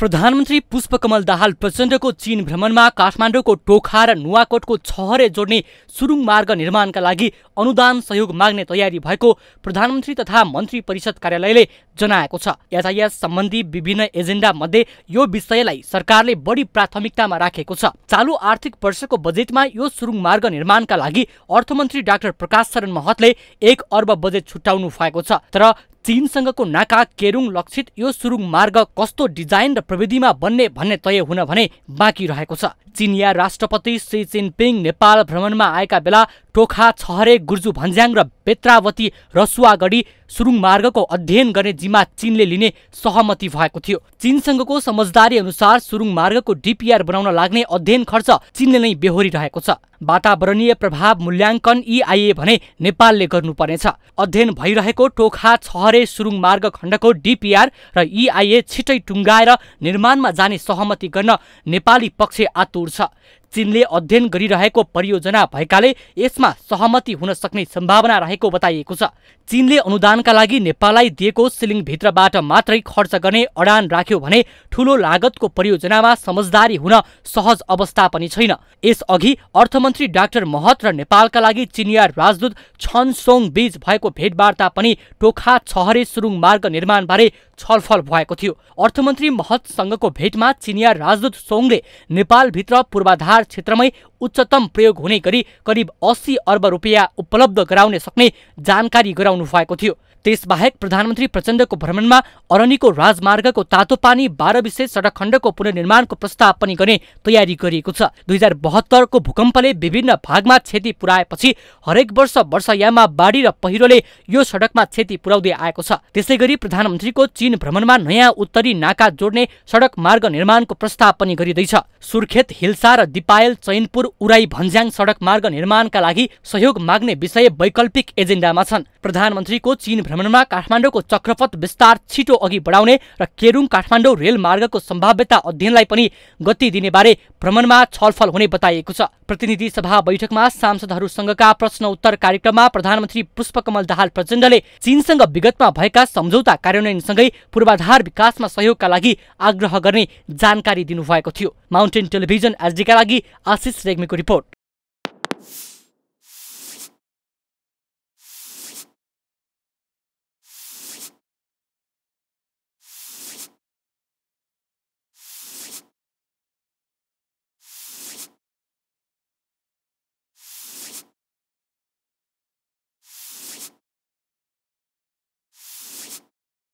प्रधानमन्त्री पुष्पकमल दाहाल प्रचण्डको चीन भ्रमणमा काठमाडौँको टोखा र नुवाकोटको छहरे जोड्ने सुरुङ मार्ग निर्माणका लागि अनुदान सहयोग माग्ने तयारी भएको प्रधानमन्त्री तथा मन्त्री परिषद कार्यालयले जनाएको छ यातायात सम्बन्धी विभिन्न एजेन्डा मध्ये यो विषयलाई सरकारले बढी प्राथमिकतामा राखेको छ चालु आर्थिक वर्षको बजेटमा यो सुरुङ मार्ग निर्माणका लागि अर्थमन्त्री डाक्टर प्रकाश शरण महतले एक अर्ब बजेट छुट्याउनु भएको छ तर चीनसँगको नाका केरुङ लक्षित यो सुरुङ मार्ग कस्तो डिजाइन र प्रविधिमा बन्ने भन्ने तय हुन भने बाँकी रहेको छ चिनिया राष्ट्रपति सी चिनपिङ नेपाल भ्रमणमा आएका बेला टोखा छहरे गुर्जु भन्ज्याङ र बेत्रावती रसुवागढी सुरुङ मार्गको अध्ययन गर्ने जिम्मा चीनले लिने सहमति भएको थियो चीनसँगको समझदारी अनुसार सुरुङ मार्गको डिपिआर बनाउन लाग्ने अध्ययन खर्च चिनले नै बेहोरिरहेको छ वातावरणीय प्रभाव मूल्याङ्कन इआइए भने नेपालले गर्नुपर्नेछ अध्ययन भइरहेको टोखा छहरे सुरुङ मार्ग खण्डको डिपिआर र इआइए छिटै टुङ्गाएर निर्माणमा जाने सहमति गर्न नेपाली पक्ष आतुर छ चीनले अध्ययन गरिरहेको परियोजना भएकाले यसमा सहमति हुन सक्ने सम्भावना रहेको बताइएको छ चीनले अनुदानका लागि नेपाललाई दिएको सिलिङभित्रबाट मात्रै खर्च गर्ने अडान राख्यो भने ठूलो लागतको परियोजनामा समझदारी हुन सहज अवस्था पनि छैन यसअघि अर्थमन्त्री डाक्टर महत र नेपालका लागि चिनिया राजदूत छन सोङ बीच भएको भेटवार्ता पनि टोखा छहरे सुरुङ मार्ग निर्माणबारे छलफल भएको थियो अर्थमन्त्री महतसँगको भेटमा चिनिया राजदूत सोङले नेपालभित्र पूर्वाधार व्यापार क्षेत्रमै उच्चतम प्रयोग हुने गरी करिब अस्सी अर्ब रुपियाँ उपलब्ध गराउन सक्ने जानकारी गराउनु भएको थियो त्यसबाहेक प्रधानमन्त्री प्रचण्डको भ्रमणमा अरनीको राजमार्गको तातो पानी बाह्र विशेष सडक खण्डको पुनर्निर्माणको प्रस्ताव पनि गर्ने तयारी गरिएको छ दुई हजार बहत्तरको भूकम्पले विभिन्न भागमा क्षति पुर्याएपछि हरेक वर्ष वर्षायाममा बाढी र पहिरोले यो सडकमा क्षति पुर्याउँदै आएको छ त्यसै गरी प्रधानमन्त्रीको चीन भ्रमणमा नयाँ उत्तरी नाका जोड्ने सडक मार्ग निर्माणको प्रस्ताव पनि गरिँदैछ सुर्खेत हिल्सा र पायल चैनपुर उराई भन्ज्याङ सडक मार्ग निर्माणका लागि सहयोग माग्ने विषय वैकल्पिक एजेन्डामा छन् प्रधानमन्त्रीको चीन भ्रमणमा काठमाडौँको चक्रपथ विस्तार छिटो अघि बढाउने र केरुङ काठमाडौँ रेल मार्गको सम्भाव्यता अध्ययनलाई पनि गति दिनेबारे भ्रमणमा छलफल हुने बताइएको छ प्रतिनिधि सभा बैठकमा सांसदहरूसँगका प्रश्न उत्तर कार्यक्रममा प्रधानमन्त्री पुष्पकमल दाहाल प्रचण्डले चीनसँग विगतमा भएका सम्झौता कार्यान्वयनसँगै पूर्वाधार विकासमा सहयोगका लागि आग्रह गर्ने जानकारी दिनुभएको थियो माउन्टेन टेलिभिजन एसडीका लागि আসিস রেগমিকো রিপোর্ট